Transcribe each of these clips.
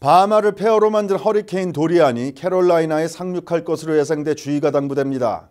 바하마를 폐허로 만든 허리케인 도리안이 캐롤라이나에 상륙할 것으로 예상돼 주의가 당부됩니다.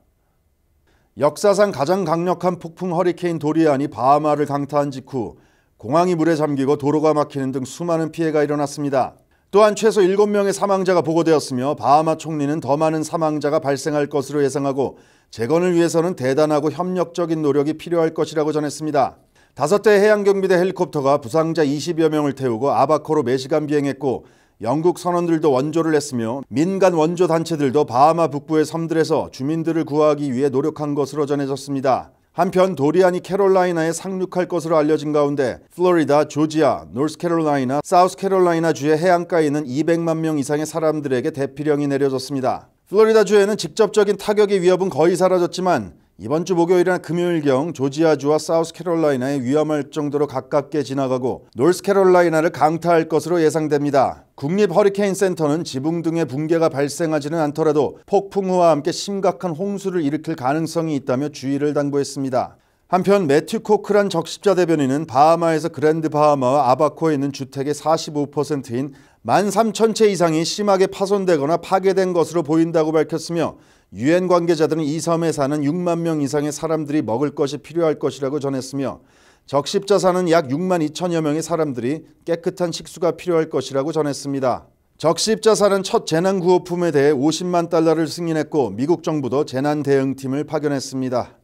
역사상 가장 강력한 폭풍 허리케인 도리안이 바마를 강타한 직후 공항이 물에 잠기고 도로가 막히는 등 수많은 피해가 일어났습니다. 또한 최소 7명의 사망자가 보고되었으며 바하마 총리는 더 많은 사망자가 발생할 것으로 예상하고 재건을 위해서는 대단하고 협력적인 노력이 필요할 것이라고 전했습니다. 다섯 대 해양경비대 헬리콥터가 부상자 20여 명을 태우고 아바코로 매시간 비행했고 영국 선원들도 원조를 했으며 민간 원조 단체들도 바하마 북부의 섬들에서 주민들을 구하기 위해 노력한 것으로 전해졌습니다. 한편 도리안이 캐롤라이나에 상륙할 것으로 알려진 가운데 플로리다, 조지아, 노스캐롤라이나, 사우스캐롤라이나 주의 해안가에 있는 200만 명 이상의 사람들에게 대피령이 내려졌습니다. 플로리다 주에는 직접적인 타격의 위협은 거의 사라졌지만 이번 주 목요일이나 금요일경 조지아주와 사우스캐롤라이나에 위험할 정도로 가깝게 지나가고 노스캐롤라이나를 강타할 것으로 예상됩니다. 국립 허리케인 센터는 지붕 등의 붕괴가 발생하지는 않더라도 폭풍우와 함께 심각한 홍수를 일으킬 가능성이 있다며 주의를 당부했습니다. 한편 매튜 코크란 적십자 대변인은 바하마에서 그랜드 바하마와 아바코에 있는 주택의 45%인 13,000채 이상이 심하게 파손되거나 파괴된 것으로 보인다고 밝혔으며 유엔 관계자들은 이 섬에 사는 6만 명 이상의 사람들이 먹을 것이 필요할 것이라고 전했으며 적십자 사는 약 6만 2천여 명의 사람들이 깨끗한 식수가 필요할 것이라고 전했습니다. 적십자사는 첫 재난구호품에 대해 50만 달러를 승인했고 미국 정부도 재난대응팀을 파견했습니다.